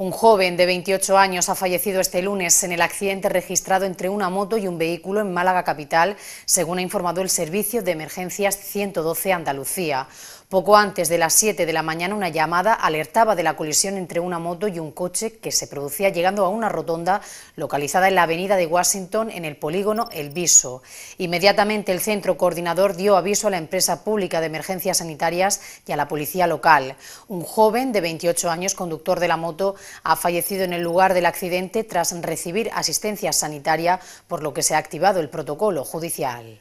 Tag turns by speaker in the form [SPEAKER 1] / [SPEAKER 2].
[SPEAKER 1] Un joven de 28 años ha fallecido este lunes en el accidente registrado entre una moto y un vehículo en Málaga capital, según ha informado el Servicio de Emergencias 112 Andalucía. Poco antes de las 7 de la mañana una llamada alertaba de la colisión entre una moto y un coche que se producía llegando a una rotonda localizada en la avenida de Washington en el polígono El Viso. Inmediatamente el centro coordinador dio aviso a la empresa pública de emergencias sanitarias y a la policía local. Un joven de 28 años, conductor de la moto, ha fallecido en el lugar del accidente tras recibir asistencia sanitaria, por lo que se ha activado el protocolo judicial.